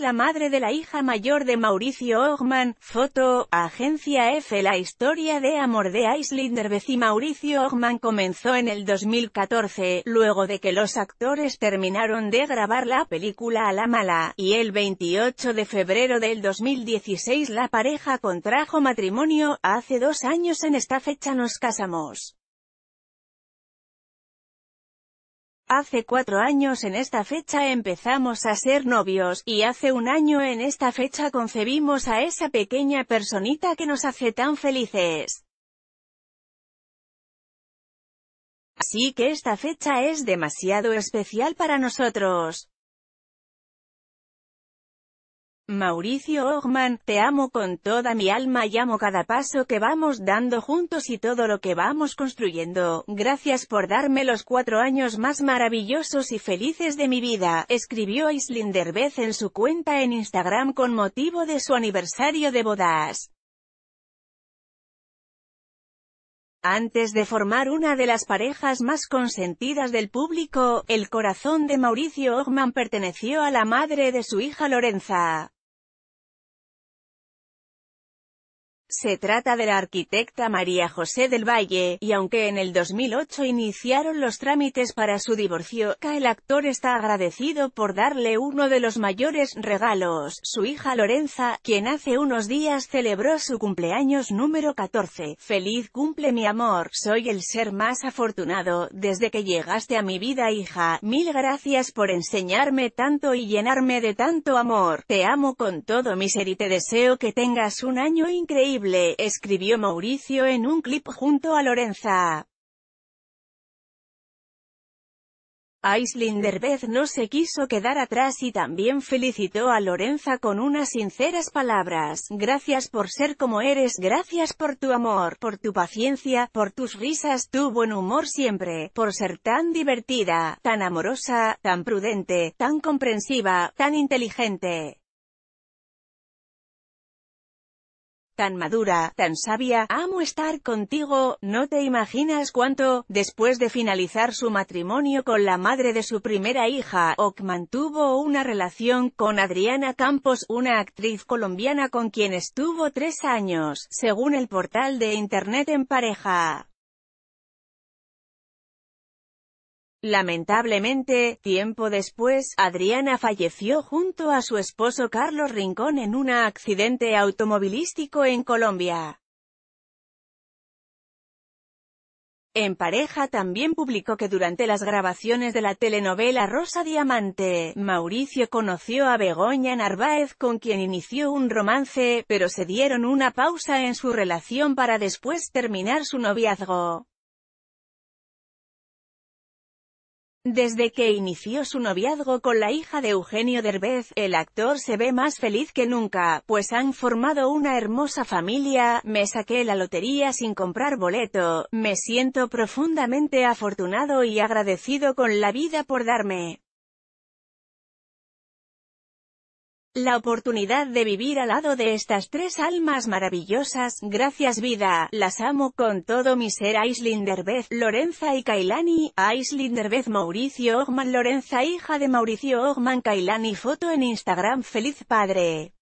la madre de la hija mayor de Mauricio Ogman, foto, agencia F. La historia de amor de Islander y Mauricio Ogman comenzó en el 2014, luego de que los actores terminaron de grabar la película A la mala, y el 28 de febrero del 2016 la pareja contrajo matrimonio, hace dos años en esta fecha nos casamos. Hace cuatro años en esta fecha empezamos a ser novios, y hace un año en esta fecha concebimos a esa pequeña personita que nos hace tan felices. Así que esta fecha es demasiado especial para nosotros. Mauricio Ogman, te amo con toda mi alma y amo cada paso que vamos dando juntos y todo lo que vamos construyendo. Gracias por darme los cuatro años más maravillosos y felices de mi vida, escribió Islinder Beth en su cuenta en Instagram con motivo de su aniversario de bodas. Antes de formar una de las parejas más consentidas del público, el corazón de Mauricio Ogman perteneció a la madre de su hija Lorenza. Se trata de la arquitecta María José del Valle, y aunque en el 2008 iniciaron los trámites para su divorcio, el actor está agradecido por darle uno de los mayores regalos, su hija Lorenza, quien hace unos días celebró su cumpleaños número 14. Feliz cumple mi amor, soy el ser más afortunado, desde que llegaste a mi vida hija, mil gracias por enseñarme tanto y llenarme de tanto amor, te amo con todo mi ser y te deseo que tengas un año increíble escribió Mauricio en un clip junto a Lorenza. Aislinn Derbez no se quiso quedar atrás y también felicitó a Lorenza con unas sinceras palabras. Gracias por ser como eres, gracias por tu amor, por tu paciencia, por tus risas, tu buen humor siempre, por ser tan divertida, tan amorosa, tan prudente, tan comprensiva, tan inteligente. tan madura, tan sabia, amo estar contigo, no te imaginas cuánto, después de finalizar su matrimonio con la madre de su primera hija, Ock mantuvo una relación con Adriana Campos, una actriz colombiana con quien estuvo tres años, según el portal de internet en pareja. Lamentablemente, tiempo después, Adriana falleció junto a su esposo Carlos Rincón en un accidente automovilístico en Colombia. En pareja también publicó que durante las grabaciones de la telenovela Rosa Diamante, Mauricio conoció a Begoña Narváez con quien inició un romance, pero se dieron una pausa en su relación para después terminar su noviazgo. Desde que inició su noviazgo con la hija de Eugenio Derbez, el actor se ve más feliz que nunca, pues han formado una hermosa familia, me saqué la lotería sin comprar boleto, me siento profundamente afortunado y agradecido con la vida por darme la oportunidad de vivir al lado de estas tres almas maravillosas, gracias vida, las amo con todo mi ser Aislinderbeth, Lorenza y Kailani, Aislinderbeth Mauricio Ogman Lorenza hija de Mauricio Ogman Kailani foto en Instagram feliz padre.